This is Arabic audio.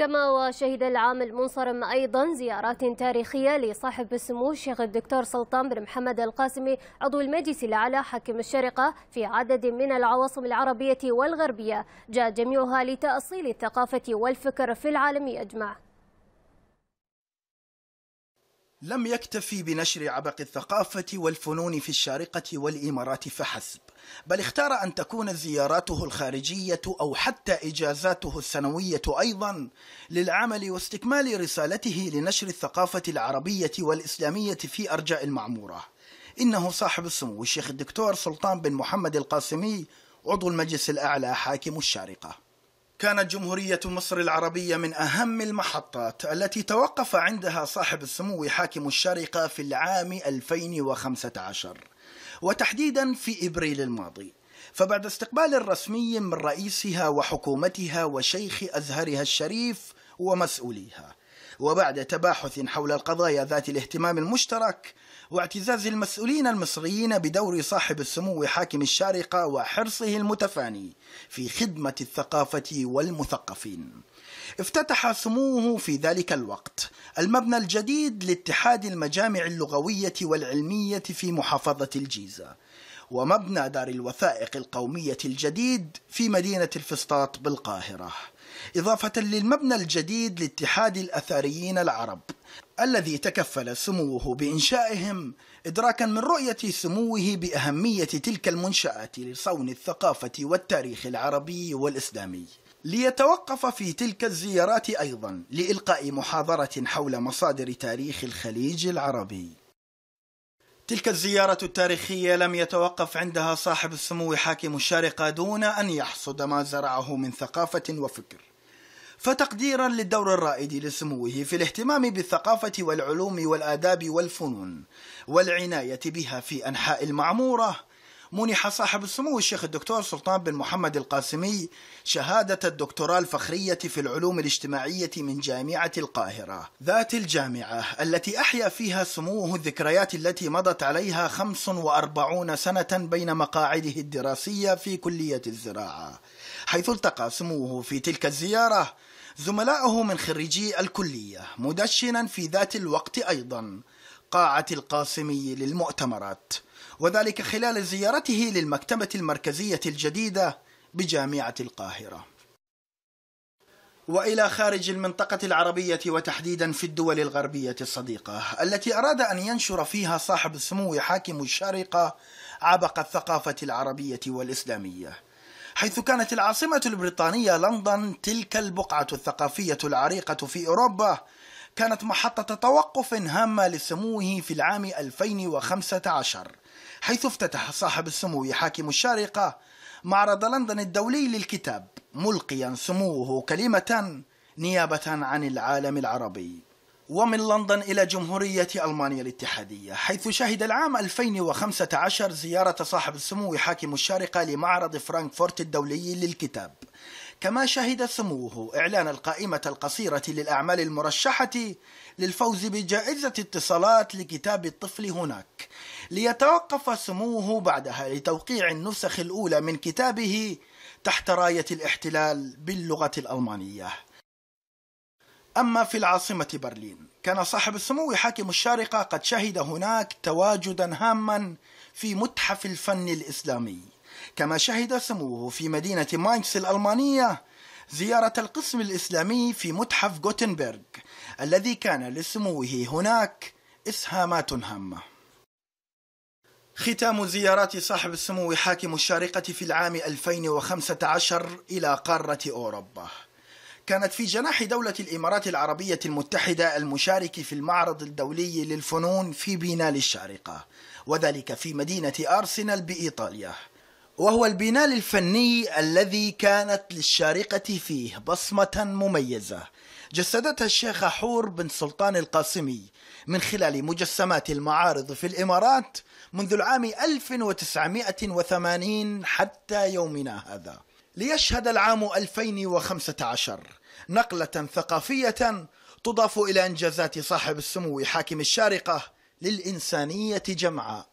كما وشهد العام المنصرم أيضا زيارات تاريخية لصاحب السمو الشيخ الدكتور سلطان بن محمد القاسمي عضو المجلس الأعلى حاكم الشرقة في عدد من العواصم العربية والغربية جاء جميعها لتأصيل الثقافة والفكر في العالم أجمع لم يكتفي بنشر عبق الثقافة والفنون في الشارقة والإمارات فحسب، بل اختار أن تكون زياراته الخارجية أو حتى إجازاته السنوية أيضا للعمل واستكمال رسالته لنشر الثقافة العربية والإسلامية في أرجاء المعمورة. إنه صاحب السمو الشيخ الدكتور سلطان بن محمد القاسمي عضو المجلس الأعلى حاكم الشارقة. كانت جمهورية مصر العربية من أهم المحطات التي توقف عندها صاحب السمو حاكم الشارقة في العام 2015 وتحديدا في إبريل الماضي فبعد استقبال رسمي من رئيسها وحكومتها وشيخ أزهرها الشريف ومسؤوليها وبعد تباحث حول القضايا ذات الاهتمام المشترك واعتزاز المسؤولين المصريين بدور صاحب السمو حاكم الشارقة وحرصه المتفاني في خدمة الثقافة والمثقفين. افتتح سموه في ذلك الوقت المبنى الجديد لاتحاد المجامع اللغوية والعلمية في محافظة الجيزة. ومبنى دار الوثائق القومية الجديد في مدينة الفسطاط بالقاهرة. إضافة للمبنى الجديد لاتحاد الأثريين العرب الذي تكفل سموه بإنشائهم إدراكا من رؤية سموه بأهمية تلك المنشآت لصون الثقافة والتاريخ العربي والإسلامي ليتوقف في تلك الزيارات أيضا لإلقاء محاضرة حول مصادر تاريخ الخليج العربي تلك الزيارة التاريخية لم يتوقف عندها صاحب السمو حاكم الشارقة دون أن يحصد ما زرعه من ثقافة وفكر. فتقديرا للدور الرائد لسموه في الاهتمام بالثقافة والعلوم والآداب والفنون، والعناية بها في أنحاء المعمورة، منح صاحب السمو الشيخ الدكتور سلطان بن محمد القاسمي شهادة الدكتوراه الفخرية في العلوم الاجتماعية من جامعة القاهرة ذات الجامعة التي أحيا فيها سموه الذكريات التي مضت عليها 45 سنة بين مقاعده الدراسية في كلية الزراعة حيث التقى سموه في تلك الزيارة زملائه من خريجي الكلية مدشنا في ذات الوقت أيضا قاعة القاسمي للمؤتمرات وذلك خلال زيارته للمكتبة المركزية الجديدة بجامعة القاهرة والى خارج المنطقه العربيه وتحديدا في الدول الغربيه الصديقه التي اراد ان ينشر فيها صاحب السمو حاكم الشارقه عبق الثقافه العربيه والاسلاميه حيث كانت العاصمه البريطانيه لندن تلك البقعه الثقافيه العريقه في اوروبا كانت محطة توقف هامة لسموه في العام 2015 حيث افتتح صاحب السمو حاكم الشارقة معرض لندن الدولي للكتاب ملقيا سموه كلمة نيابة عن العالم العربي ومن لندن إلى جمهورية ألمانيا الاتحادية حيث شهد العام 2015 زيارة صاحب السمو حاكم الشارقة لمعرض فرانكفورت الدولي للكتاب كما شهد سموه إعلان القائمة القصيرة للأعمال المرشحة للفوز بجائزة اتصالات لكتاب الطفل هناك ليتوقف سموه بعدها لتوقيع النسخ الأولى من كتابه تحت راية الاحتلال باللغة الألمانية أما في العاصمة برلين كان صاحب السمو حاكم الشارقة قد شهد هناك تواجدا هاما في متحف الفن الإسلامي كما شهد سموه في مدينة ماينكس الألمانية زيارة القسم الإسلامي في متحف غوتنبرغ الذي كان لسموه هناك إسهامات هامة ختام زيارات صاحب السمو حاكم الشارقة في العام 2015 إلى قارة أوروبا كانت في جناح دولة الإمارات العربية المتحدة المشارك في المعرض الدولي للفنون في بينال الشارقة وذلك في مدينة أرسنال بإيطاليا وهو البناء الفني الذي كانت للشارقة فيه بصمة مميزة جسدتها الشيخ حور بن سلطان القاسمي من خلال مجسمات المعارض في الإمارات منذ العام 1980 حتى يومنا هذا ليشهد العام 2015 نقلة ثقافية تضاف إلى إنجازات صاحب السمو حاكم الشارقة للإنسانية جمعاء